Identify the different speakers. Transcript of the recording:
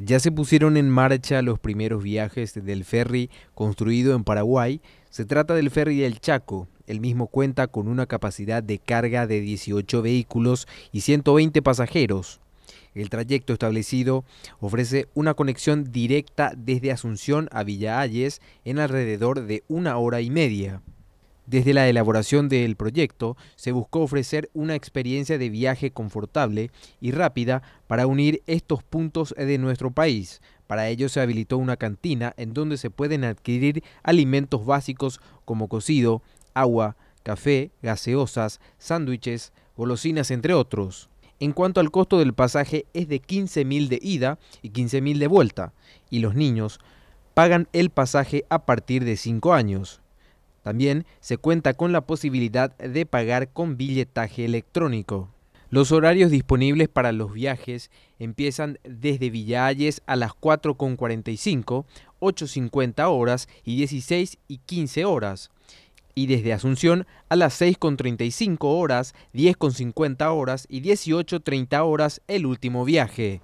Speaker 1: Ya se pusieron en marcha los primeros viajes del ferry construido en Paraguay. Se trata del ferry del Chaco. El mismo cuenta con una capacidad de carga de 18 vehículos y 120 pasajeros. El trayecto establecido ofrece una conexión directa desde Asunción a Villa Ayes en alrededor de una hora y media. Desde la elaboración del proyecto se buscó ofrecer una experiencia de viaje confortable y rápida para unir estos puntos de nuestro país. Para ello se habilitó una cantina en donde se pueden adquirir alimentos básicos como cocido, agua, café, gaseosas, sándwiches, golosinas, entre otros. En cuanto al costo del pasaje es de 15.000 de ida y 15.000 de vuelta, y los niños pagan el pasaje a partir de 5 años. También se cuenta con la posibilidad de pagar con billetaje electrónico. Los horarios disponibles para los viajes empiezan desde Villalles a las 4.45, 8.50 horas y 16 y 15 horas. Y desde Asunción a las 6.35 horas, 10.50 horas y 18.30 horas el último viaje.